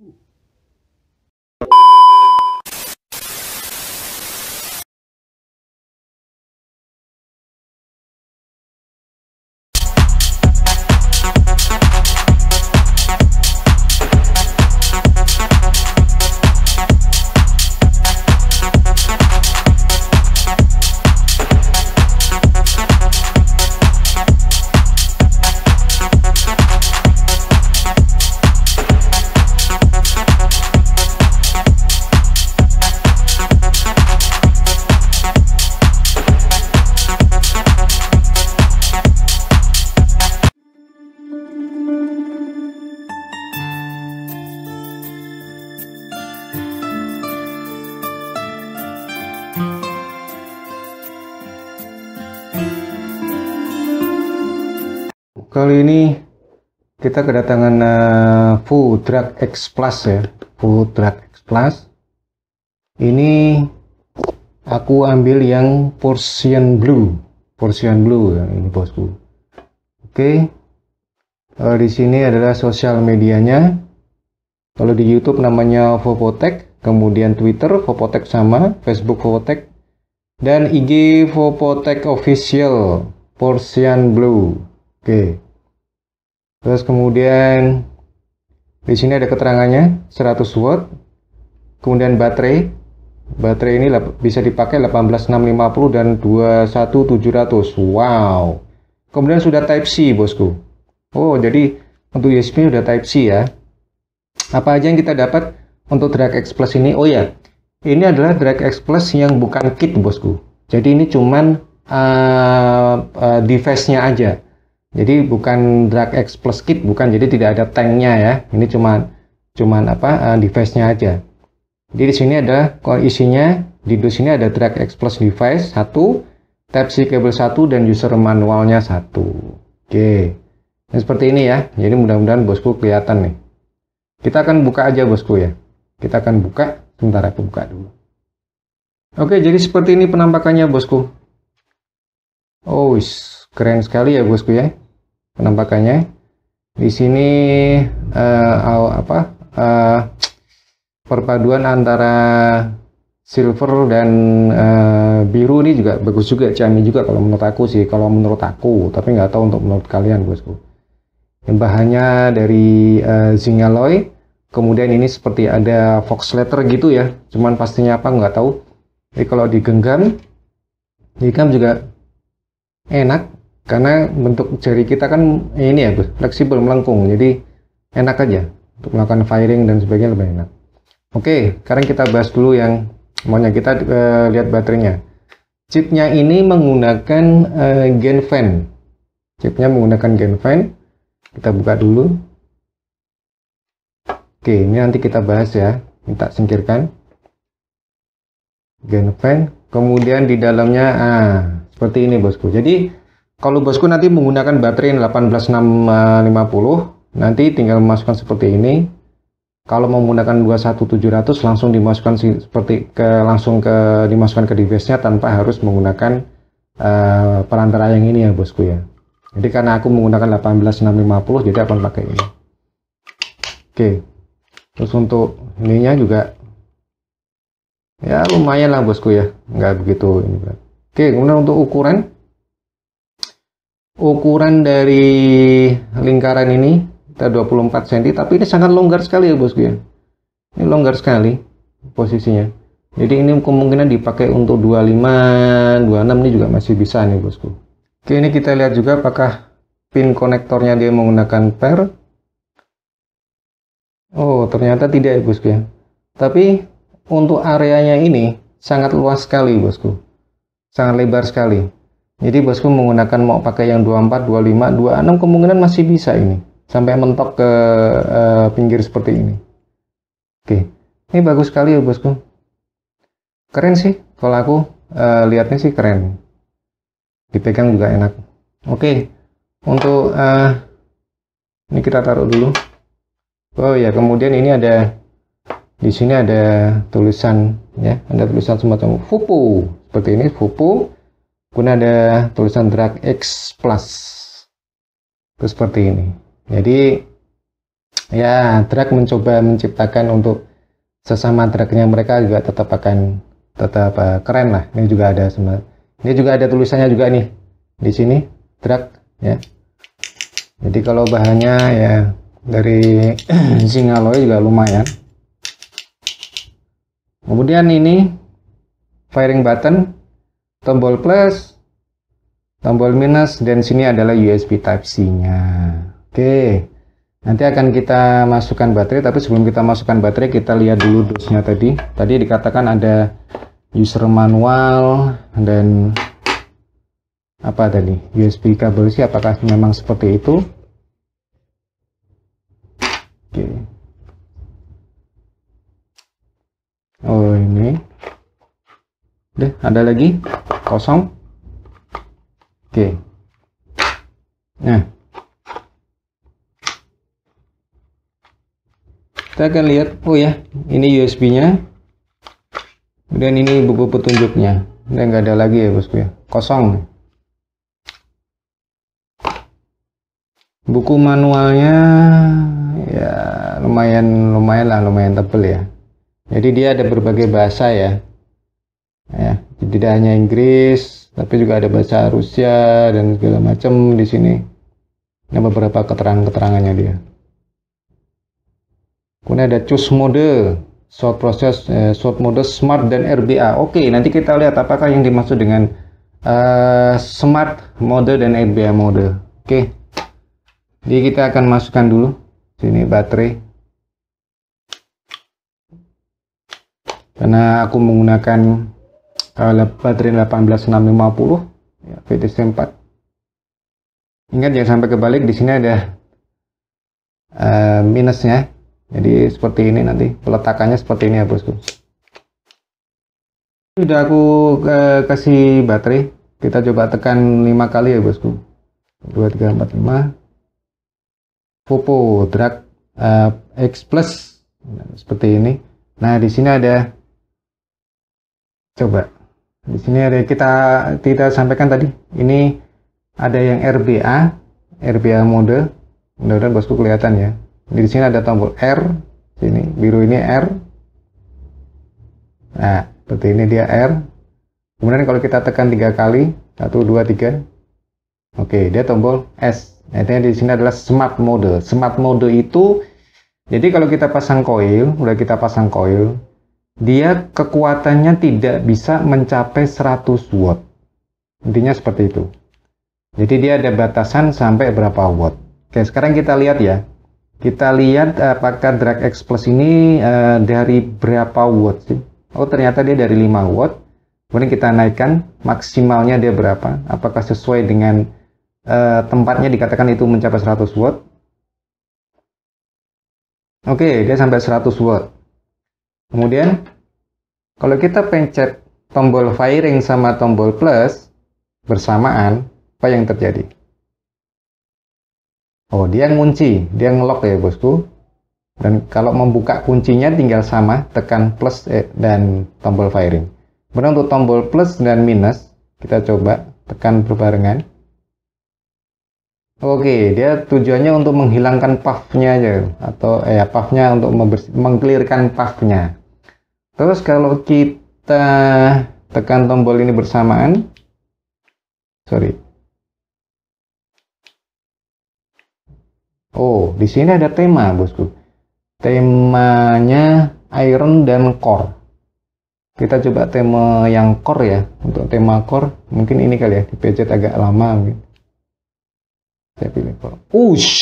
Ooh. Kali ini kita kedatangan uh, eh, Full Drag X Plus ya. Full Drag X Plus. Ini aku ambil yang portion blue. Portion blue ya ini bosku. Oke. Okay. Uh, eh, di sini adalah sosial medianya. Kalau di YouTube namanya Vopotek, kemudian Twitter Vopotek sama, Facebook Vopotek, dan IG Vopotek Official Porsian Blue. Oke. Okay. Terus kemudian di sini ada keterangannya 100 watt. Kemudian baterai. Baterai ini bisa dipakai 18650 dan 21700. Wow. Kemudian sudah type C, Bosku. Oh, jadi untuk USB sudah type C ya. Apa aja yang kita dapat untuk Drag X Plus ini? Oh ya, ini adalah Drag X Plus yang bukan kit, Bosku. Jadi ini cuman uh, uh, device-nya aja jadi bukan drag X plus kit, bukan. Jadi tidak ada tanknya ya. Ini cuma cuman apa uh, device-nya aja. Jadi di sini ada koisinya. isinya. Di dus ini ada drag X plus device satu, Type C kabel satu dan user manualnya satu. Oke. Okay. Nah, seperti ini ya. Jadi mudah-mudahan bosku kelihatan nih. Kita akan buka aja bosku ya. Kita akan buka. Sebentar aku buka dulu. Oke, jadi seperti ini penampakannya bosku. Oh, keren sekali ya bosku ya penampakannya di sini uh, apa uh, perpaduan antara silver dan uh, biru ini juga bagus juga ciamik juga kalau menurut aku sih kalau menurut aku tapi nggak tahu untuk menurut kalian bosku yang bahannya dari uh, zinc alloy kemudian ini seperti ada fox letter gitu ya cuman pastinya apa nggak tahu jadi kalau digenggam digenggam juga enak karena bentuk jari kita kan ini ya fleksibel melengkung jadi enak aja untuk melakukan firing dan sebagainya lebih enak oke sekarang kita bahas dulu yang maunya kita uh, lihat baterainya chipnya ini menggunakan uh, fan. chipnya menggunakan gen fan. kita buka dulu oke ini nanti kita bahas ya minta singkirkan gen fan. kemudian di dalamnya ah, seperti ini bosku jadi kalau bosku nanti menggunakan baterai 18650, nanti tinggal memasukkan seperti ini. Kalau menggunakan 21700 langsung dimasukkan seperti ke langsung ke dimasukkan ke device-nya tanpa harus menggunakan uh, perantara yang ini ya bosku ya. Jadi karena aku menggunakan 18650 jadi akan pakai ini. Oke. Terus untuk ininya juga ya lumayan lah bosku ya, nggak begitu ini. Oke, kemudian untuk ukuran ukuran dari lingkaran ini kita 24 cm tapi ini sangat longgar sekali ya bosku ya ini longgar sekali posisinya jadi ini kemungkinan dipakai untuk 25 26 ini juga masih bisa nih bosku oke ini kita lihat juga apakah pin konektornya dia menggunakan per oh ternyata tidak ya bosku ya tapi untuk areanya ini sangat luas sekali bosku sangat lebar sekali jadi bosku menggunakan mau pakai yang 24, 25, 26 kemungkinan masih bisa ini. Sampai mentok ke uh, pinggir seperti ini. Oke. Ini bagus sekali ya bosku. Keren sih kalau aku uh, lihatnya sih keren. Dipegang juga enak. Oke. Untuk uh, ini kita taruh dulu. Oh ya, kemudian ini ada di sini ada tulisan ya, ada tulisan semacam FUPU. Seperti ini FUPU kemudian ada tulisan drag X plus itu seperti ini jadi ya drag mencoba menciptakan untuk sesama dragnya mereka juga tetap akan tetap uh, keren lah ini juga ada sama ini juga ada tulisannya juga nih di sini drag ya jadi kalau bahannya ya dari Zingaloy juga lumayan kemudian ini firing button tombol plus, tombol minus, dan sini adalah USB Type-C-nya. Oke, nanti akan kita masukkan baterai, tapi sebelum kita masukkan baterai, kita lihat dulu dosnya tadi. Tadi dikatakan ada user manual dan apa tadi, USB kabel sih, apakah memang seperti itu? Oke. Oh, ini. Deh, ada lagi? Kosong? Oke. Nah. Kita akan lihat, oh ya, ini USB-nya. dan ini buku petunjuknya. Ini nggak ada lagi ya, bosku ya. Kosong. Buku manualnya ya lumayan lumayan lah lumayan tebel ya. Jadi dia ada berbagai bahasa ya ya tidak hanya Inggris tapi juga ada bahasa Rusia dan segala macam di sini ada beberapa keterangan-keterangannya dia kemudian ada choose mode short process eh, short mode smart dan RBA oke nanti kita lihat apakah yang dimaksud dengan uh, smart mode dan RBA mode oke okay. jadi kita akan masukkan dulu sini baterai karena aku menggunakan Eh, baterai 18650 ya, VTC 4 ingat jangan sampai kebalik di sini ada uh, minusnya jadi seperti ini nanti peletakannya seperti ini ya bosku sudah aku uh, kasih baterai kita coba tekan 5 kali ya bosku 2 3 4 5 Popo drag uh, X plus nah, seperti ini nah di sini ada coba di sini ada kita kita sampaikan tadi. Ini ada yang RBA, RBA mode. Mudah-mudahan bosku kelihatan ya. Di sini ada tombol R, sini biru ini R. Nah, seperti ini dia R. Kemudian kalau kita tekan tiga kali, satu dua tiga, oke dia tombol S. Artinya nah, di sini adalah smart mode. Smart mode itu, jadi kalau kita pasang coil, udah kita pasang coil, dia kekuatannya tidak bisa mencapai 100 watt. Intinya seperti itu. Jadi dia ada batasan sampai berapa watt. Oke, sekarang kita lihat ya. Kita lihat apakah Drag X Plus ini uh, dari berapa watt sih? Oh, ternyata dia dari 5 watt. Kemudian kita naikkan maksimalnya dia berapa? Apakah sesuai dengan uh, tempatnya dikatakan itu mencapai 100 watt? Oke, dia sampai 100 watt. Kemudian, kalau kita pencet tombol firing sama tombol plus bersamaan, apa yang terjadi? Oh, dia ngunci, dia ngelok ya bosku. Dan kalau membuka kuncinya tinggal sama, tekan plus eh, dan tombol firing. Kemudian untuk tombol plus dan minus, kita coba tekan berbarengan. Oke, dia tujuannya untuk menghilangkan puff-nya aja atau ya eh, puff-nya untuk mengklirkan puff-nya. Terus kalau kita tekan tombol ini bersamaan, sorry. Oh, di sini ada tema, bosku. Temanya iron dan core. Kita coba tema yang core ya. Untuk tema core, mungkin ini kali ya, di agak lama. Mungkin. Saya pilih core. Ush!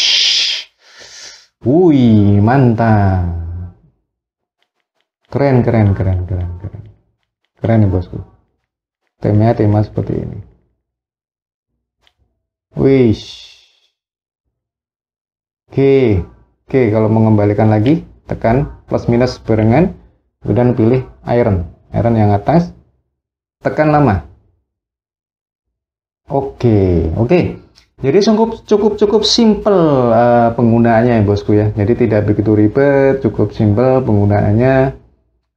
Wih, mantap. Keren, keren, keren, keren, keren. Keren nih ya, bosku. Temanya tema seperti ini. Wish. Oke, oke kalau mengembalikan lagi, tekan plus minus barengan, kemudian pilih iron. Iron yang atas, tekan lama. Oke, oke. Jadi cukup cukup cukup simple uh, penggunaannya ya bosku ya. Jadi tidak begitu ribet, cukup simple penggunaannya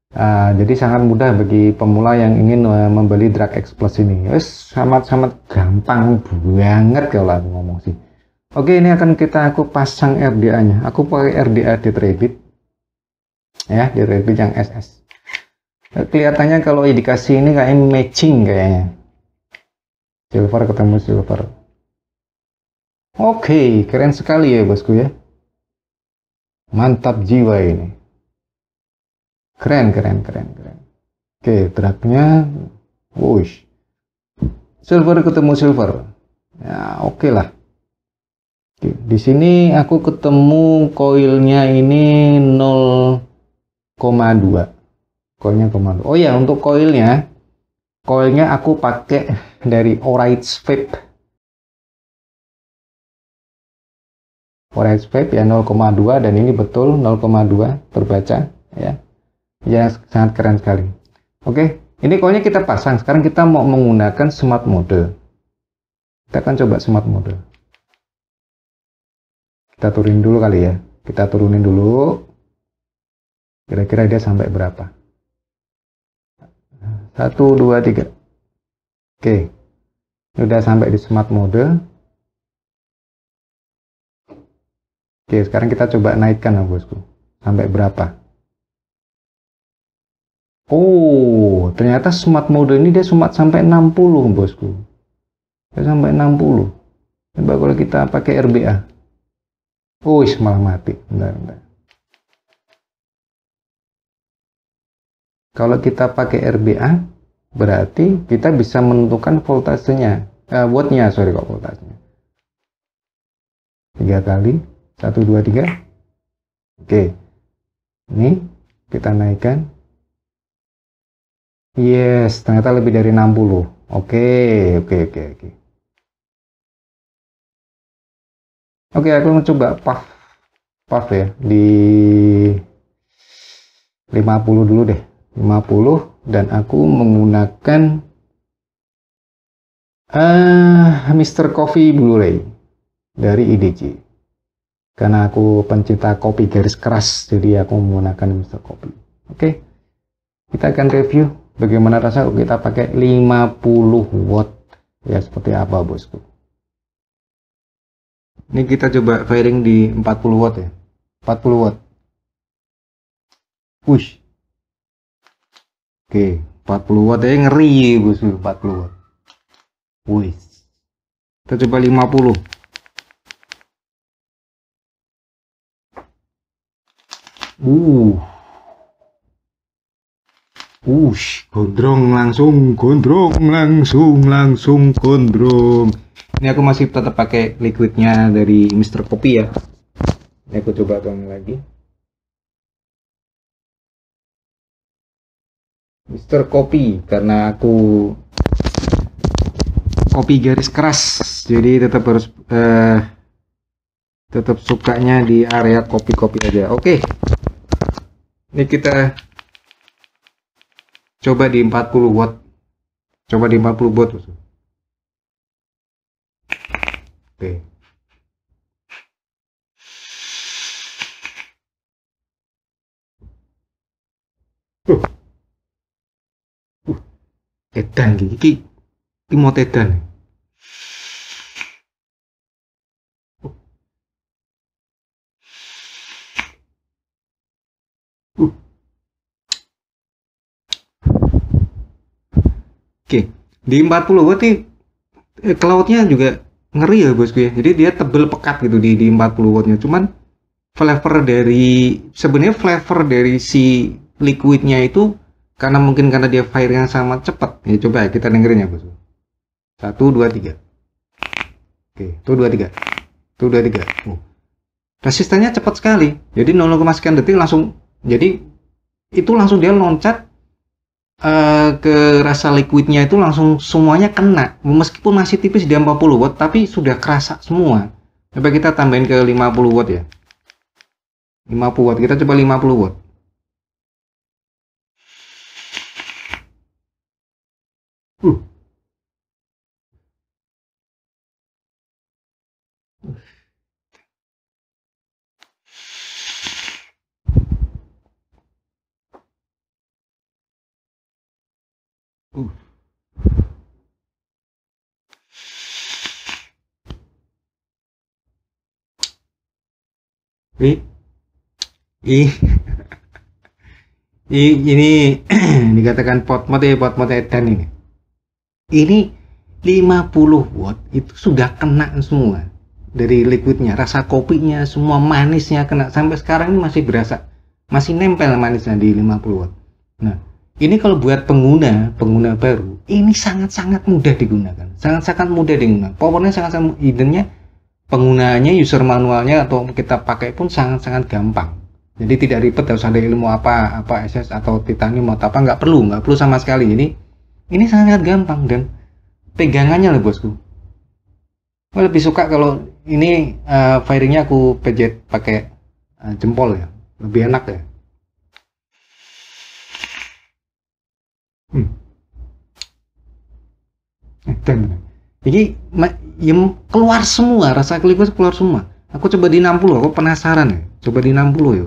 Uh, jadi sangat mudah bagi pemula yang ingin uh, membeli drag X Plus ini. Wes sangat-sangat gampang banget kalau aku ngomong sih. Oke, ini akan kita aku pasang RDA-nya. Aku pakai RDA di Trebit, Ya, di Trebit yang SS. Eh, kelihatannya kalau indikasi ini kayak matching kayaknya. Silver ketemu silver. Oke, keren sekali ya bosku ya. Mantap jiwa ini. Keren, keren, keren, keren. Oke, dragnya, wush. Silver ketemu silver. Ya, oke okay lah. Oke, di sini aku ketemu koilnya ini 0,2 koilnya koma Oh ya, untuk koilnya, koilnya aku pakai dari orange Vape. orange Vape ya 0,2 dan ini betul 0,2 terbaca ya ya sangat keren sekali oke ini pokoknya kita pasang sekarang kita mau menggunakan smart mode kita akan coba smart mode kita turunin dulu kali ya kita turunin dulu kira-kira dia sampai berapa 1, 2, 3 oke ini udah sampai di smart mode oke sekarang kita coba naikkan ya bosku sampai berapa Oh, ternyata smart mode ini dia smart sampai 60, bosku. Dia sampai 60. Coba kalau kita pakai RBA. Oh, malah mati. Bentar, bentar. Kalau kita pakai RBA, berarti kita bisa menentukan voltasenya. Eh, wattnya, sorry kok voltasenya. Tiga kali. satu dua tiga. Oke. Ini kita naikkan Yes, ternyata lebih dari 60. Oke, oke, oke, oke. Oke, aku mencoba puff, puff ya di 50 dulu deh, 50 dan aku menggunakan uh, ah, Mr. Coffee Blu-ray dari IDG. Karena aku pencinta kopi garis keras, jadi aku menggunakan Mr. Coffee. Oke, kita akan review bagaimana rasa kalau kita pakai 50 watt ya seperti apa bosku ini kita coba fairing di 40 watt ya 40 watt push oke 40 watt ya ngeri bosku 40 watt wih kita coba 50 uh Ush, gondrong langsung, gondrong langsung, langsung gondrong. Ini aku masih tetap pakai liquidnya dari Mr. Kopi ya. Ini aku coba tuang lagi. Mr. Kopi karena aku kopi garis keras. Jadi tetap harus uh, tetap sukanya di area kopi-kopi aja. Oke. Okay. Ini kita coba di 40 watt coba di 40 watt oke okay. uh. uh. edan gini iki, iki mau edan uh. Oke, di 40 watt nih cloudnya juga ngeri ya bosku ya. Jadi dia tebel pekat gitu di, di 40 wattnya. Cuman flavor dari sebenarnya flavor dari si liquidnya itu karena mungkin karena dia fire yang sama cepat. Ya coba kita dengerin ya bosku. Satu dua tiga. Oke, tuh dua tiga, tuh dua tiga. Oh. cepat sekali. Jadi 0, sekian detik langsung. Jadi itu langsung dia loncat uh, ke rasa liquidnya itu langsung semuanya kena meskipun masih tipis di 40 watt tapi sudah kerasa semua coba kita tambahin ke 50 watt ya 50 watt kita coba 50 watt uh Uh. Ih. Ih. ini dikatakan pot mode ya, pot mode edan ini. Ini 50 watt itu sudah kena semua dari liquidnya, rasa kopinya, semua manisnya kena sampai sekarang ini masih berasa, masih nempel manisnya di 50 watt. Nah, ini kalau buat pengguna pengguna baru ini sangat-sangat mudah digunakan sangat-sangat mudah digunakan powernya sangat-sangat idenya penggunaannya user manualnya atau kita pakai pun sangat-sangat gampang jadi tidak ribet harus ada ilmu apa apa SS atau titanium atau apa nggak perlu nggak perlu sama sekali ini ini sangat gampang dan pegangannya lah bosku gue lebih suka kalau ini uh, firingnya aku pejet pakai uh, jempol ya lebih enak ya Hmm. Jadi eh, yang keluar semua, rasa kelipas keluar semua. Aku coba di 60, aku penasaran ya. Coba di 60 ya.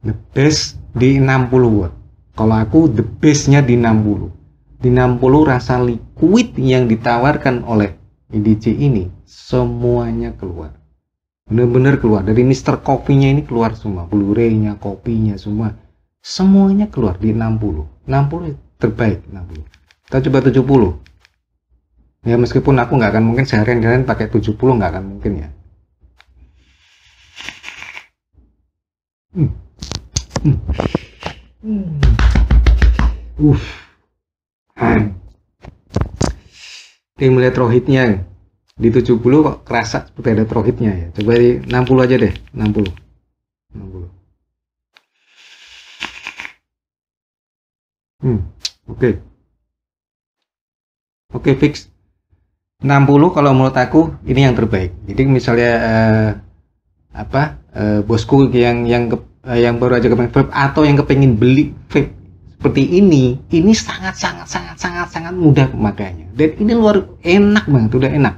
the base di 60 watt kalau aku the base nya di 60 di 60 rasa liquid yang ditawarkan oleh IDC e ini semuanya keluar bener-bener keluar dari Mister Kopinya ini keluar semua blu ray kopinya semua semuanya keluar di 60 60 terbaik 60 kita coba 70 ya meskipun aku nggak akan mungkin seharian kalian pakai 70 nggak akan mungkin ya hmm. Hmm. Uff. Tim hmm. melihat rohitnya di 70 kok kerasa seperti ada rohitnya ya coba di 60 aja deh 60 60 hmm oke okay. oke okay, fix 60 kalau menurut aku ini yang terbaik jadi misalnya eh, apa eh, bosku yang yang uh, yang baru aja kepengen vape atau yang kepengen beli vape seperti ini ini sangat sangat sangat sangat sangat mudah pemakaiannya dan ini luar enak banget udah enak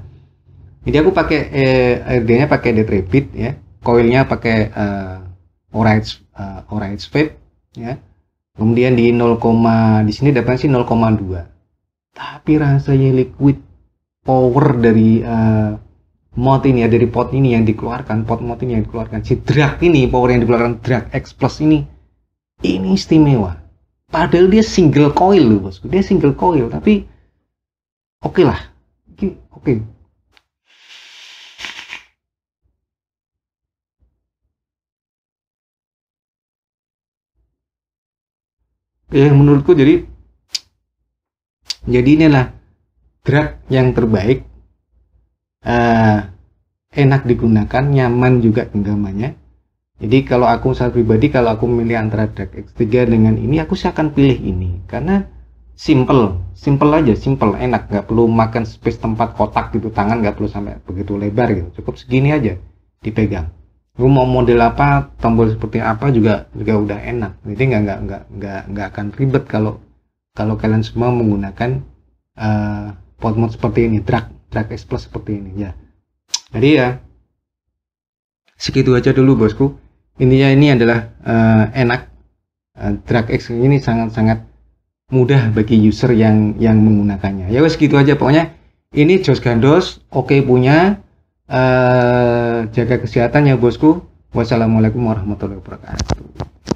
jadi aku pakai eh, RD-nya pakai Detrepid ya koilnya pakai eh, Orange eh, Orange vape ya kemudian di 0, di sini dapat sih 0,2 tapi rasanya liquid power dari eh, mod ini ya dari pot ini yang dikeluarkan pot mod ini yang dikeluarkan si drag ini power yang dikeluarkan drag X plus ini ini istimewa padahal dia single coil loh bosku dia single coil tapi oke okay lah oke okay. ya menurutku jadi jadi inilah drag yang terbaik uh, enak digunakan, nyaman juga genggamannya. Jadi kalau aku secara pribadi kalau aku milih antara Dark X3 dengan ini aku sih akan pilih ini karena simple, simple aja, simple, enak, nggak perlu makan space tempat kotak gitu, tangan nggak perlu sampai begitu lebar gitu, cukup segini aja dipegang. Lu mau model apa, tombol seperti apa juga juga udah enak. Jadi nggak nggak nggak nggak nggak akan ribet kalau kalau kalian semua menggunakan uh, eh, mode seperti ini, drag track X Plus seperti ini ya. Jadi ya segitu aja dulu bosku. Intinya ini adalah uh, enak uh, track X ini sangat-sangat mudah bagi user yang yang menggunakannya. Ya wes gitu aja pokoknya ini Jos Gandos oke okay punya uh, jaga kesehatan ya bosku. Wassalamualaikum warahmatullahi wabarakatuh.